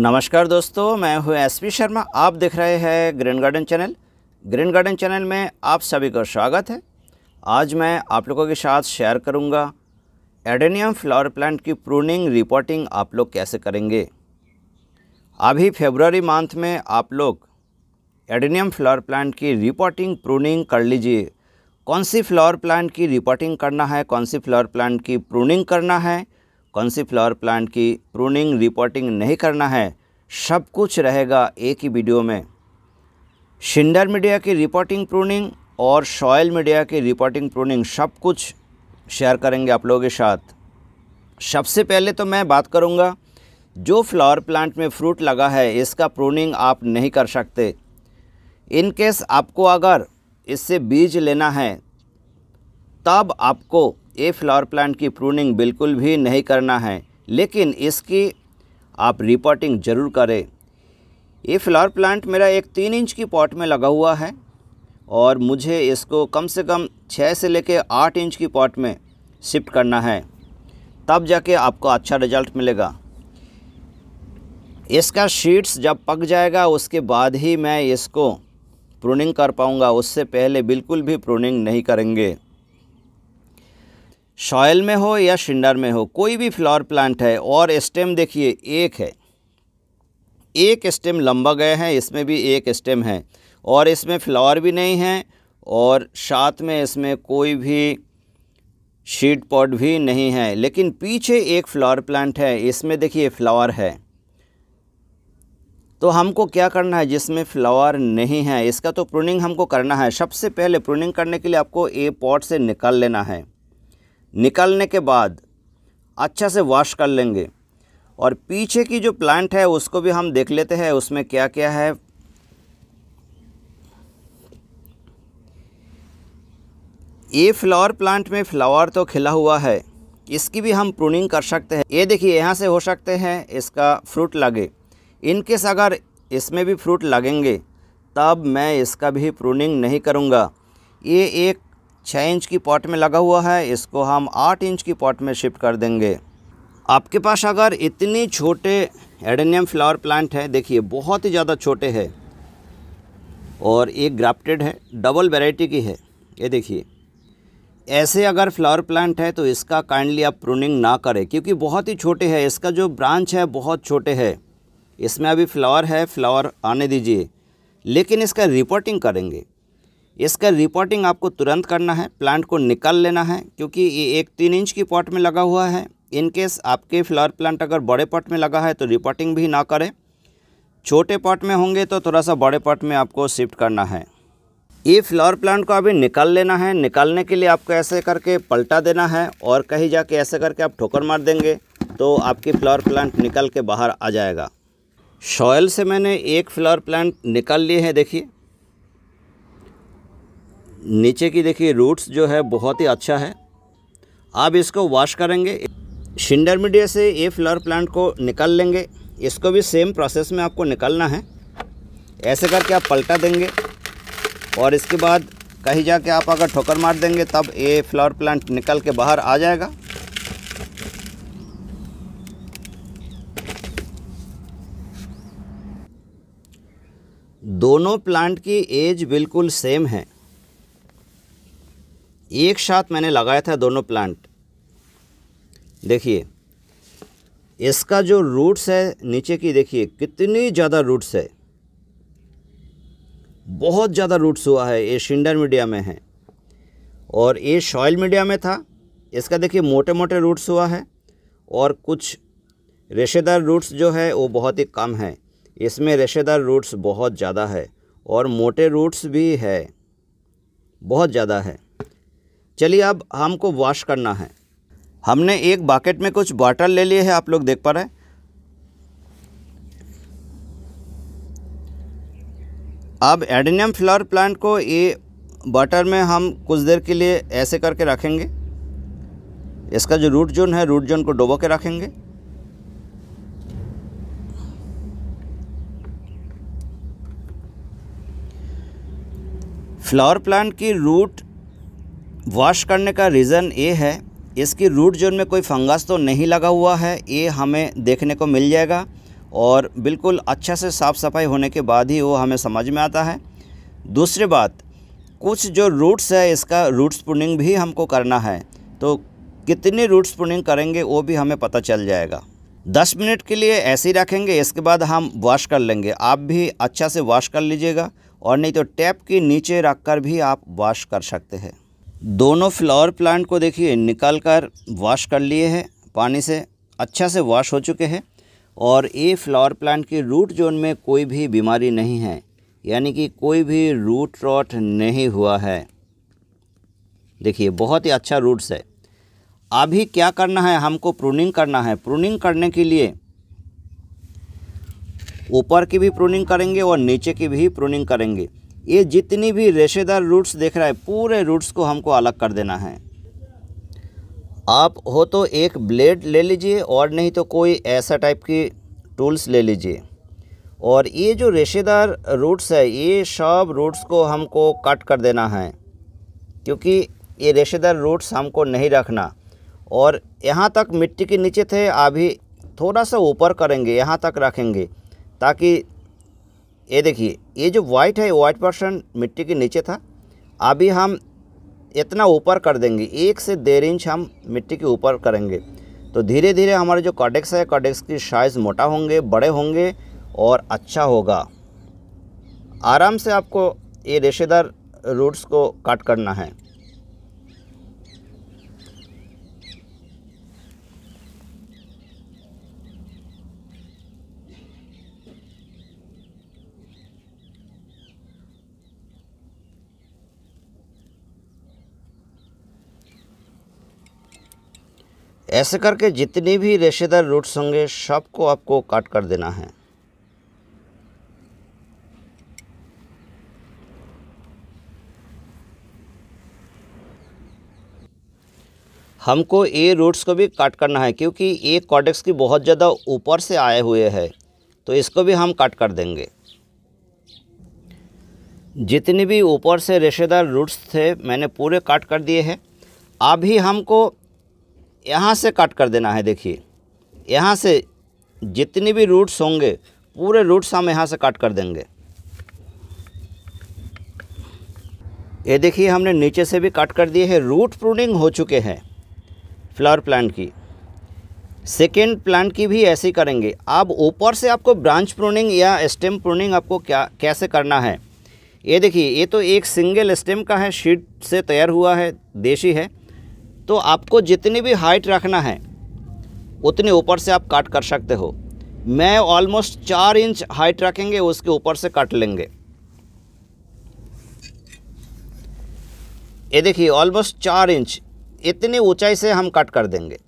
नमस्कार दोस्तों मैं हूं एसपी शर्मा आप देख रहे हैं green garden channel green garden channel में आप सभी का स्वागत है आज मैं आप लोगों के साथ शेयर करूंगा एडेनियम फ्लावर प्लांट की प्रूनिंग रिपोर्टिंग आप लोग कैसे करेंगे अभी फेबररी मंथ में आप लोग एडेनियम फ्लावर प्लांट की रिपोर्टिंग प्रूनिंग कर लीजिए कौन सी फ्लावर प्लांट की रिपोर्टिंग करना है कौन सी फ्लावर प्लांट की प्रूनिंग करना है कौन सी फ्लावर प्लांट की प्रूनिंग रिपोर्टिंग नहीं करना है सब कुछ रहेगा एक ही वीडियो में शिंडर मीडिया की रिपोर्टिंग प्रूनिंग और सॉयल मीडिया की रिपोर्टिंग प्रूनिंग सब कुछ शेयर करेंगे आप लोगों के साथ सबसे पहले तो मैं बात करूंगा जो फ्लावर प्लांट में फ्रूट लगा है इसका प्रूनिंग आप नहीं कर सकते इन केस आपको अगर इससे बीज लेना है तब आपको ये फ्लावर प्लांट की प्रूनिंग बिल्कुल भी नहीं करना है लेकिन इसकी आप रिपोर्टिंग ज़रूर करें ये फ्लावर प्लांट मेरा एक तीन इंच की पॉट में लगा हुआ है और मुझे इसको कम से कम छः से लेकर आठ इंच की पॉट में शिफ्ट करना है तब जाके आपको अच्छा रिजल्ट मिलेगा इसका शीट्स जब पक जाएगा उसके बाद ही मैं इसको प्रूनिंग कर पाऊँगा उससे पहले बिल्कुल भी प्रूनिंग नहीं करेंगे शॉयल में हो या शिंडर में हो कोई भी फ्लावर प्लांट है और स्टेम देखिए एक है एक स्टेम लंबा गया है इसमें भी एक स्टेम है और इसमें फ्लावर भी नहीं है और साथ में इसमें कोई भी शीट पॉट भी नहीं है लेकिन पीछे एक फ्लावर प्लांट है इसमें देखिए फ्लावर है तो हमको क्या करना है जिसमें फ्लावर नहीं है इसका तो प्रूनिंग हमको करना है सबसे पहले प्रूनिंग करने के लिए आपको ए पॉट से निकाल लेना है निकालने के बाद अच्छे से वॉश कर लेंगे और पीछे की जो प्लांट है उसको भी हम देख लेते हैं उसमें क्या क्या है ये फ्लावर प्लांट में फ्लावर तो खिला हुआ है इसकी भी हम प्रूनिंग कर सकते हैं ये देखिए यहाँ से हो सकते हैं इसका फ्रूट लगे इनकेस अगर इसमें भी फ्रूट लगेंगे तब मैं इसका भी प्रूनिंग नहीं करूँगा ये एक छः इंच की पॉट में लगा हुआ है इसको हम आठ इंच की पॉट में शिफ्ट कर देंगे आपके पास अगर इतने छोटे एडेनियम फ्लावर प्लांट है देखिए बहुत ही ज़्यादा छोटे हैं और एक ग्राफ्टेड है डबल वेराइटी की है ये देखिए ऐसे अगर फ्लावर प्लांट है तो इसका काइंडली आप प्रूनिंग ना करें क्योंकि बहुत ही छोटे है इसका जो ब्रांच है बहुत छोटे है इसमें अभी फ्लावर है फ्लावर आने दीजिए लेकिन इसका रिपोर्टिंग करेंगे इसका रिपोर्टिंग आपको तुरंत करना है प्लांट को निकाल लेना है क्योंकि ये एक तीन इंच की पॉट में लगा हुआ है इनकेस आपके फ्लावर प्लांट अगर बड़े पॉट में लगा है तो रिपोर्टिंग भी ना करें छोटे पॉट में होंगे तो थोड़ा सा बड़े पॉट में आपको शिफ्ट करना है ये फ्लावर प्लांट को अभी निकाल लेना है निकालने के लिए आपको ऐसे करके पलटा देना है और कहीं जाके ऐसे करके आप ठोकर मार देंगे तो आपकी फ्लावर प्लांट निकल के बाहर आ जाएगा सॉयल से मैंने एक फ्लावर प्लांट निकाल लिए हैं देखिए नीचे की देखिए रूट्स जो है बहुत ही अच्छा है आप इसको वॉश करेंगे शिंडर मीडिया से ये फ्लावर प्लांट को निकाल लेंगे इसको भी सेम प्रोसेस में आपको निकालना है ऐसे करके आप पलटा देंगे और इसके बाद कहीं जाके आप अगर ठोकर मार देंगे तब ये फ्लावर प्लांट निकल के बाहर आ जाएगा दोनों प्लांट की एज बिल्कुल सेम है एक साथ मैंने लगाया था दोनों प्लांट देखिए इसका जो रूट्स है नीचे की देखिए कितनी ज़्यादा रूट्स है बहुत ज़्यादा रूट्स हुआ है ये शिंडर मीडिया में है और ये शॉयल मीडिया में था इसका देखिए मोटे मोटे रूट्स हुआ है और कुछ रेशेदार रूट्स जो है वो बहुत ही कम है इसमें रेशेदार रूट्स बहुत ज़्यादा है और मोटे रूट्स भी है बहुत ज़्यादा है चलिए अब हमको वॉश करना है हमने एक बाकेट में कुछ वाटर ले लिए है आप लोग देख पा रहे हैं अब एडिनियम फ्लावर प्लांट को ये वाटर में हम कुछ देर के लिए ऐसे करके रखेंगे इसका जो रूट जोन है रूट जोन को डुबो के रखेंगे फ्लावर प्लांट की रूट वॉश करने का रीज़न ये है इसकी रूट जोन में कोई फंगस तो नहीं लगा हुआ है ये हमें देखने को मिल जाएगा और बिल्कुल अच्छा से साफ़ सफाई होने के बाद ही वो हमें समझ में आता है दूसरी बात कुछ जो रूट्स है इसका रूट्स पुनिंग भी हमको करना है तो कितनी रूट्स पुनिंग करेंगे वो भी हमें पता चल जाएगा दस मिनट के लिए ऐसे ही रखेंगे इसके बाद हम वॉश कर लेंगे आप भी अच्छा से वॉश कर लीजिएगा और नहीं तो टैप के नीचे रख कर भी आप वॉश कर सकते हैं दोनों फ्लावर प्लांट को देखिए निकाल कर वॉश कर लिए हैं पानी से अच्छा से वॉश हो चुके हैं और ये फ्लावर प्लांट की रूट जोन में कोई भी बीमारी नहीं है यानी कि कोई भी रूट रॉट नहीं हुआ है देखिए बहुत ही अच्छा रूट्स है अभी क्या करना है हमको प्रूनिंग करना है प्रूनिंग करने के लिए ऊपर की भी प्रूनिंग करेंगे और नीचे की भी प्रूनिंग करेंगे ये जितनी भी रेशेदार रूट्स देख रहा है पूरे रूट्स को हमको अलग कर देना है आप हो तो एक ब्लेड ले लीजिए और नहीं तो कोई ऐसा टाइप की टूल्स ले लीजिए और ये जो रेशेदार रूट्स है ये सब रूट्स को हमको कट कर देना है क्योंकि ये रेशेदार रूट्स हमको नहीं रखना और यहाँ तक मिट्टी के नीचे थे अभी थोड़ा सा ऊपर करेंगे यहाँ तक रखेंगे ताकि ये देखिए ये जो वाइट है वाइट पर्सन मिट्टी के नीचे था अभी हम इतना ऊपर कर देंगे एक से डेढ़ इंच हम मिट्टी के ऊपर करेंगे तो धीरे धीरे हमारे जो कॉडेक्स है कॉडेक्स की साइज़ मोटा होंगे बड़े होंगे और अच्छा होगा आराम से आपको ये रेशेदार रूट्स को काट करना है ऐसे करके जितनी भी रेशेदार रूट्स होंगे सबको आपको काट कर देना है हमको ये रूट्स को भी काट करना है क्योंकि ये कॉडेक्स की बहुत ज़्यादा ऊपर से आए हुए है तो इसको भी हम काट कर देंगे जितने भी ऊपर से रेशेदार रूट्स थे मैंने पूरे काट कर दिए हैं अभी हमको यहाँ से कट कर देना है देखिए यहाँ से जितनी भी रूट्स होंगे पूरे रूट्स हम यहाँ से कट कर देंगे ये देखिए हमने नीचे से भी कट कर दिए हैं रूट प्रूनिंग हो चुके हैं फ्लावर प्लांट की सेकेंड प्लांट की भी ऐसे करेंगे अब ऊपर से आपको ब्रांच प्रूनिंग या स्टेम प्रूनिंग आपको क्या कैसे करना है ये देखिए ये तो एक सिंगल स्टेम का है शीट से तैयार हुआ है देशी है तो आपको जितनी भी हाइट रखना है उतने ऊपर से आप काट कर सकते हो मैं ऑलमोस्ट चार इंच हाइट रखेंगे उसके ऊपर से काट लेंगे ये देखिए ऑलमोस्ट चार इंच इतनी ऊंचाई से हम कट कर देंगे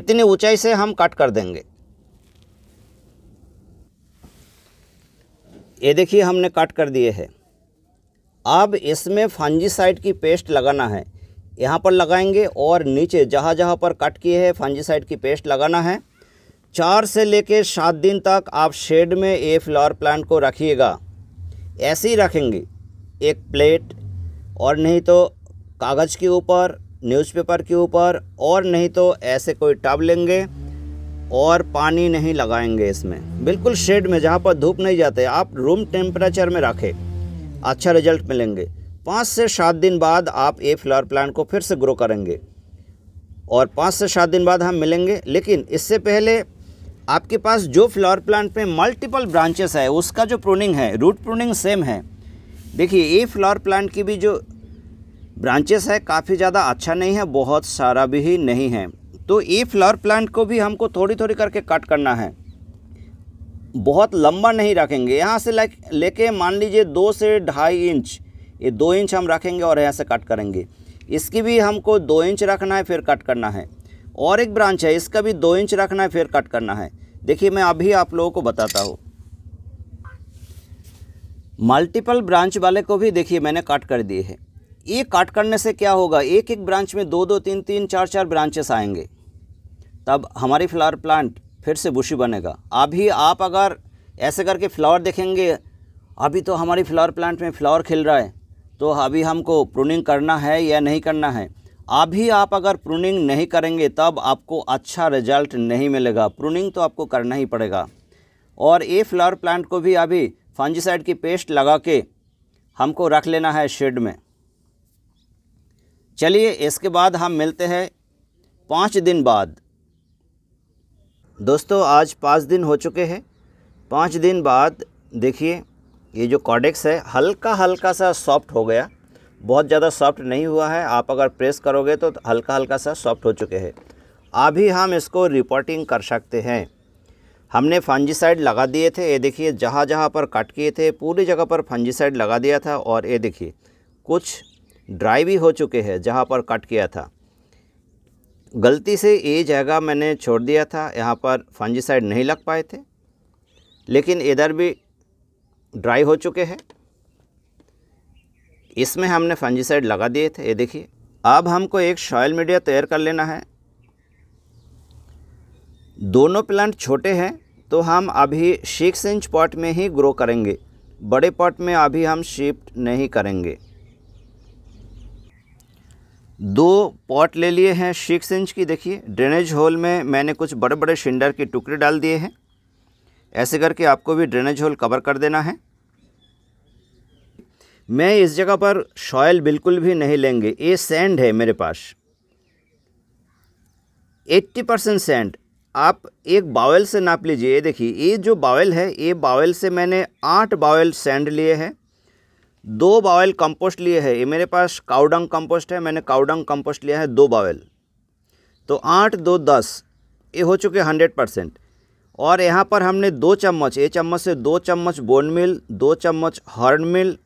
इतनी ऊंचाई से हम कट कर देंगे ये देखिए हमने कट कर दिए हैं अब इसमें फंजीसाइड की पेस्ट लगाना है यहाँ पर लगाएंगे और नीचे जहाँ जहाँ पर कट किए है फंजीसाइड की पेस्ट लगाना है चार से लेकर सात दिन तक आप शेड में ये फ्लावर प्लांट को रखिएगा ऐसे ही रखेंगे एक प्लेट और नहीं तो कागज़ के ऊपर न्यूज़पेपर के ऊपर और नहीं तो ऐसे कोई टब लेंगे और पानी नहीं लगाएंगे इसमें बिल्कुल शेड में जहाँ पर धूप नहीं जाते आप रूम टेम्परेचर में रखें अच्छा रिजल्ट मिलेंगे पाँच से सात दिन बाद आप ये फ्लावर प्लांट को फिर से ग्रो करेंगे और पाँच से सात दिन बाद हम मिलेंगे लेकिन इससे पहले आपके पास जो फ्लावर प्लांट में मल्टीपल ब्रांचेस है उसका जो प्रूनिंग है रूट प्रूनिंग सेम है देखिए ये फ्लावर प्लांट की भी जो ब्रांचेस है काफ़ी ज़्यादा अच्छा नहीं है बहुत सारा भी नहीं है तो ये फ्लावर प्लांट को भी हमको थोड़ी थोड़ी करके कट करना है बहुत लंबा नहीं रखेंगे यहाँ से लाइक लेके मान लीजिए दो से ढाई इंच ये दो इंच हम रखेंगे और यहाँ से कट करेंगे इसकी भी हमको दो इंच रखना है फिर कट करना है और एक ब्रांच है इसका भी दो इंच रखना है फिर कट करना है देखिए मैं अभी आप लोगों को बताता हूँ मल्टीपल ब्रांच वाले को भी देखिए मैंने कट कर दिए है ये कट करने से क्या होगा एक एक ब्रांच में दो दो तीन तीन चार चार ब्रांचेस आएंगे तब हमारी फ्लावर प्लांट फिर से बुशी बनेगा अभी आप अगर ऐसे करके फ्लावर देखेंगे अभी तो हमारी फ्लावर प्लांट में फ्लावर खिल रहा है तो अभी हमको प्रूनिंग करना है या नहीं करना है अभी आप अगर प्रूनिंग नहीं करेंगे तब आपको अच्छा रिजल्ट नहीं मिलेगा प्रूनिंग तो आपको करना ही पड़ेगा और ये फ्लावर प्लांट को भी अभी फंजीसाइड की पेस्ट लगा के हमको रख लेना है शेड में चलिए इसके बाद हम मिलते हैं पाँच दिन बाद दोस्तों आज पाँच दिन हो चुके हैं पाँच दिन बाद देखिए ये जो कॉडेक्स है हल्का हल्का सा सॉफ्ट हो गया बहुत ज़्यादा सॉफ्ट नहीं हुआ है आप अगर प्रेस करोगे तो हल्का हल्का सा सॉफ्ट हो चुके हैं अभी हम इसको रिपोर्टिंग कर सकते हैं हमने फंजीसाइड लगा दिए थे ये देखिए जहाँ जहाँ पर कट किए थे पूरी जगह पर फंजीसाइड लगा दिया था और ये देखिए कुछ ड्राई भी हो चुके हैं जहाँ पर कट किया था गलती से ये जगह मैंने छोड़ दिया था यहाँ पर फंजीसाइड नहीं लग पाए थे लेकिन इधर भी ड्राई हो चुके हैं इसमें हमने फंजीसाइड लगा दिए थे ये देखिए अब हमको एक सॉयल मीडिया तैयार कर लेना है दोनों प्लांट छोटे हैं तो हम अभी सिक्स इंच पॉट में ही ग्रो करेंगे बड़े पॉट में अभी हम शिफ्ट नहीं करेंगे दो पॉट ले लिए हैं सिक्स इंच की देखिए ड्रेनेज होल में मैंने कुछ बड़े बड़े शिंडर के टुकड़े डाल दिए हैं ऐसे करके आपको भी ड्रेनेज होल कवर कर देना है मैं इस जगह पर सॉयल बिल्कुल भी नहीं लेंगे ये सैंड है मेरे पास 80 परसेंट सैंड आप एक बावल से नाप लीजिए ये देखिए ये जो बावल है ये बावल से मैंने आठ बावल सैंड लिए हैं दो बावल कंपोस्ट लिए है ये मेरे पास काउडंग कंपोस्ट है मैंने काउडंग कंपोस्ट लिया है दो बावल तो आठ दो दस ये हो चुके हंड्रेड परसेंट और यहाँ पर हमने दो चम्मच ये चम्मच से दो चम्मच बोन मिल दो चम्मच हॉर्न मिल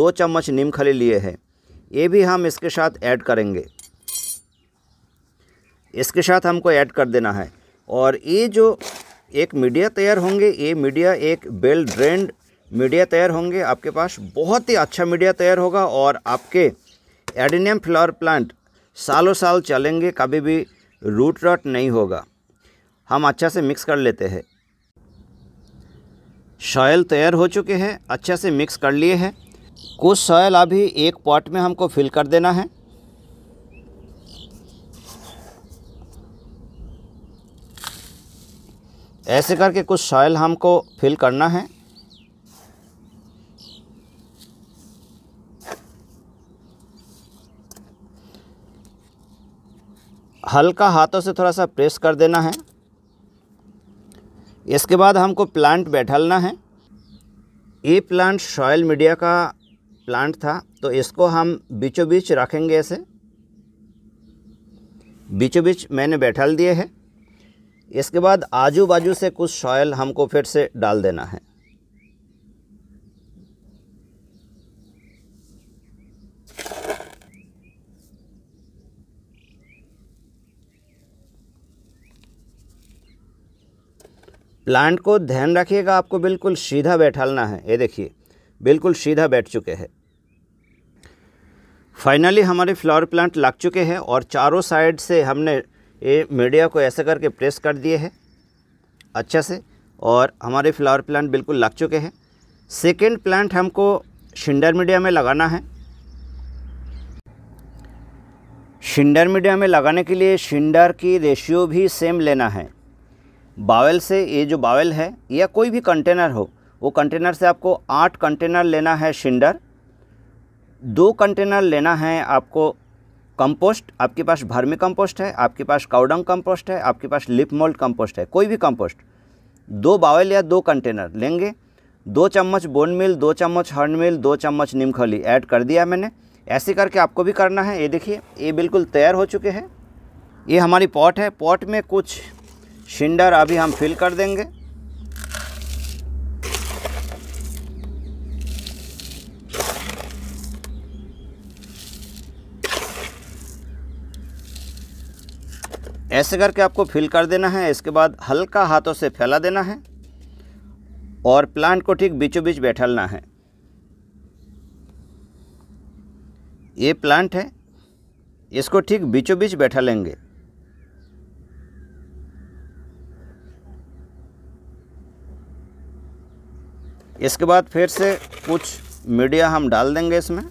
दो चम्मच नीम खली लिए हैं ये भी हम इसके साथ ऐड करेंगे इसके साथ हमको ऐड कर देना है और ये जो एक मीडिया तैयार होंगे ये मीडिया एक बेल ड्रेंड मीडिया तैयार होंगे आपके पास बहुत ही अच्छा मीडिया तैयार होगा और आपके एडिनियम फ्लावर प्लांट सालों साल चलेंगे कभी भी रूट रॉट नहीं होगा हम अच्छा से मिक्स कर लेते हैं सॉयल तैयार हो चुके हैं अच्छे से मिक्स कर लिए हैं कुछ सॉयल अभी एक पॉट में हमको फिल कर देना है ऐसे करके कुछ सॉयल हमको फिल करना है हल्का हाथों से थोड़ा सा प्रेस कर देना है इसके बाद हमको प्लांट बैठलना है ये प्लांट सॉयल मीडिया का प्लांट था तो इसको हम बीचों बीच रखेंगे ऐसे बीचों बीच मैंने बैठल दिए हैं इसके बाद आजू बाजू से कुछ सॉयल हमको फिर से डाल देना है प्लांट को ध्यान रखिएगा आपको बिल्कुल सीधा बैठालना है ये देखिए बिल्कुल सीधा बैठ चुके हैं फाइनली हमारे फ्लावर प्लांट लग चुके हैं और चारों साइड से हमने ये मीडिया को ऐसे करके प्रेस कर दिए हैं अच्छा से और हमारे फ्लावर प्लांट बिल्कुल लग चुके हैं सेकेंड प्लांट हमको शिंडर मीडिया में लगाना है शिंडर मीडिया में लगाने के लिए शिंडर की रेशियो भी सेम लेना है बावल से ये जो बावल है या कोई भी कंटेनर हो वो कंटेनर से आपको आठ कंटेनर लेना है शिंडर दो कंटेनर लेना है आपको कंपोस्ट आपके पास भर्मी कंपोस्ट है आपके पास काउडंग कंपोस्ट है आपके पास लिप मोल्ड कंपोस्ट है कोई भी कंपोस्ट दो बावल या दो कंटेनर लेंगे दो चम्मच बोन मिल दो चम्मच हर्न मिल दो चम्मच नीमखली ऐड कर दिया मैंने ऐसे करके आपको भी करना है ये देखिए ये बिल्कुल तैयार हो चुके हैं ये हमारी पॉट है पॉट में कुछ शिंडर अभी हम फिल कर देंगे ऐसे करके आपको फिल कर देना है इसके बाद हल्का हाथों से फैला देना है और प्लांट को ठीक बीचों बीच बैठलना है ये प्लांट है इसको ठीक बीचों बीच बैठा लेंगे इसके बाद फिर से कुछ मीडिया हम डाल देंगे इसमें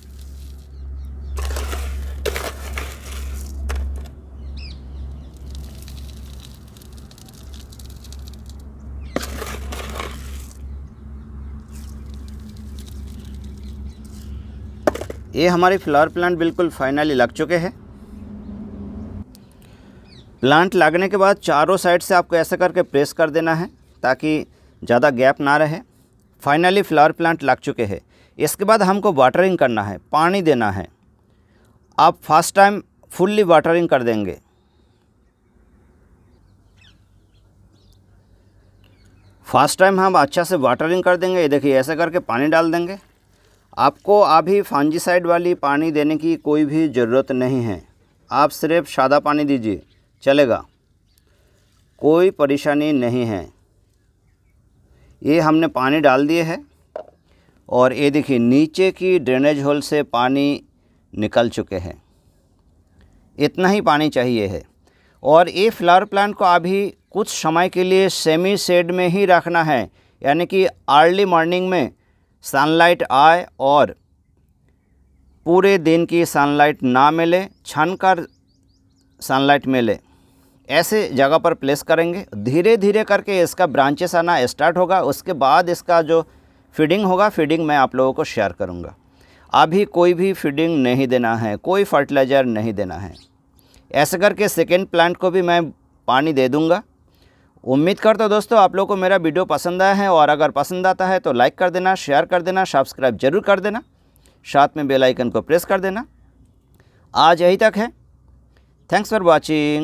ये हमारी फ्लावर प्लांट बिल्कुल फाइनली लग चुके हैं प्लांट लगने के बाद चारों साइड से आपको ऐसा करके प्रेस कर देना है ताकि ज़्यादा गैप ना रहे फाइनली फ्लावर प्लांट लग चुके हैं इसके बाद हमको वाटरिंग करना है पानी देना है आप फर्स्ट टाइम फुल्ली वाटरिंग कर देंगे फर्स्ट टाइम हम अच्छा से वाटरिंग कर देंगे ये देखिए ऐसे करके पानी डाल देंगे आपको अभी फांजीसाइड वाली पानी देने की कोई भी ज़रूरत नहीं है आप सिर्फ सादा पानी दीजिए चलेगा कोई परेशानी नहीं है ये हमने पानी डाल दिए है और ये देखिए नीचे की ड्रेनेज होल से पानी निकल चुके हैं इतना ही पानी चाहिए है और ये फ्लावर प्लांट को अभी कुछ समय के लिए सेमी सेड में ही रखना है यानी कि अर्ली मॉर्निंग में सनलाइट आए और पूरे दिन की सनलाइट ना मिले छन कर सनलाइट मिले ऐसे जगह पर प्लेस करेंगे धीरे धीरे करके इसका ब्रांचेस आना स्टार्ट होगा उसके बाद इसका जो फीडिंग होगा फीडिंग मैं आप लोगों को शेयर करूँगा अभी कोई भी फीडिंग नहीं देना है कोई फर्टिलाइज़र नहीं देना है ऐसे करके सेकेंड प्लांट को भी मैं पानी दे दूँगा उम्मीद करता हूँ दोस्तों आप लोगों को मेरा वीडियो पसंद आया है और अगर पसंद आता है तो लाइक कर देना शेयर कर देना सब्सक्राइब जरूर कर देना साथ में बेल आइकन को प्रेस कर देना आज यही तक है थैंक्स फॉर वॉचिंग